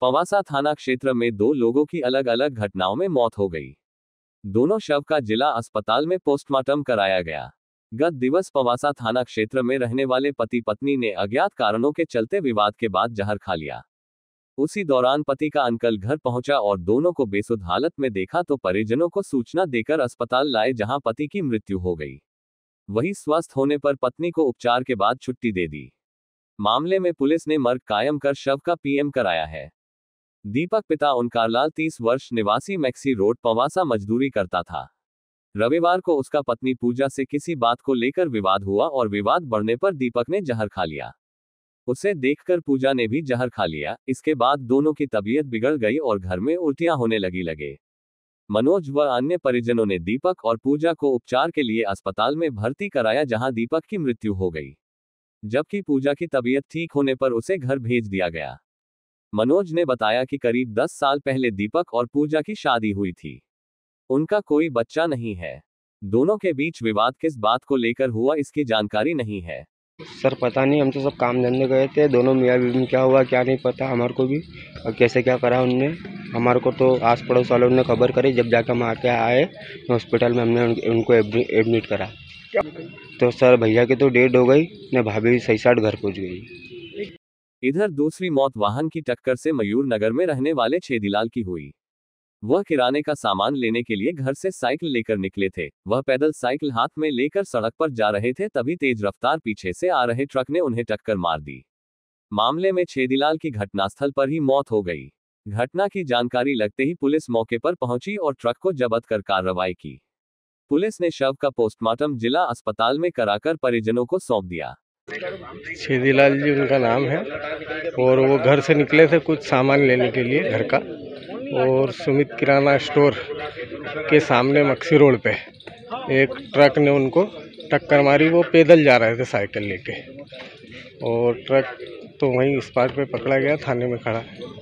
पवासा थाना क्षेत्र में दो लोगों की अलग अलग घटनाओं में मौत हो गई दोनों शव का जिला अस्पताल में पोस्टमार्टम कराया गया गत दिवस पवासा थाना क्षेत्र में रहने वाले पति पत्नी ने अज्ञात कारणों के चलते विवाद के बाद जहर खा लिया उसी दौरान पति का अंकल घर पहुंचा और दोनों को बेसुध हालत में देखा तो परिजनों को सूचना देकर अस्पताल लाए जहां पति की मृत्यु हो गई वही स्वस्थ होने पर पत्नी को उपचार के बाद छुट्टी दे दी मामले में पुलिस ने मर्ग कायम कर शव का पीएम कराया है दीपक पिता उनकारलाल तीस वर्ष निवासी मैक्सी रोड पवासा मजदूरी करता था रविवार को उसका पत्नी पूजा से किसी बात को लेकर विवाद हुआ और विवाद बढ़ने पर दीपक ने जहर खा लिया उसे देखकर पूजा ने भी जहर खा लिया इसके बाद दोनों की तबीयत बिगड़ गई और घर में उल्टियां होने लगी लगे मनोज व अन्य परिजनों ने दीपक और पूजा को उपचार के लिए अस्पताल में भर्ती कराया जहां दीपक की मृत्यु हो गई जबकि पूजा की तबीयत ठीक होने पर उसे घर भेज दिया गया मनोज ने बताया कि करीब 10 साल पहले दीपक और पूजा की शादी हुई थी उनका कोई बच्चा नहीं है दोनों के बीच विवाद किस बात को लेकर हुआ इसकी जानकारी नहीं है सर पता नहीं हम तो सब काम धंधे गए थे दोनों मियाँ बीवी में क्या हुआ क्या नहीं पता हमारे को भी और कैसे क्या करा उनने हमारे को तो आस पड़ोस वालों ने खबर करी जब जाकर हम आके आए हॉस्पिटल में हमने उनको एडमिट करा तो सर भैया की तो डेट हो गई न भाभी सही साठ घर पहुँच गई इधर दूसरी मौत वाहन की टक्कर से मयूर नगर में रहने वाले छेदीलाल की हुई वह किराने का सामान लेने के लिए घर से साइकिल लेकर निकले थे वह पैदल साइकिल हाथ में लेकर सड़क पर जा रहे थे तभी तेज रफ्तार पीछे से आ रहे ट्रक ने उन्हें टक्कर मार दी मामले में छेदीलाल की घटनास्थल पर ही मौत हो गई घटना की जानकारी लगते ही पुलिस मौके पर पहुंची और ट्रक को जब्त कर कार्रवाई की पुलिस ने शव का पोस्टमार्टम जिला अस्पताल में कराकर परिजनों को सौंप दिया सीधीलाल जी उनका नाम है और वो घर से निकले थे कुछ सामान लेने के लिए घर का और सुमित किराना स्टोर के सामने मक्सी रोड पे एक ट्रक ने उनको टक्कर मारी वो पैदल जा रहे थे साइकिल लेके और ट्रक तो वहीं इस स्पॉट पे पकड़ा गया थाने में खड़ा है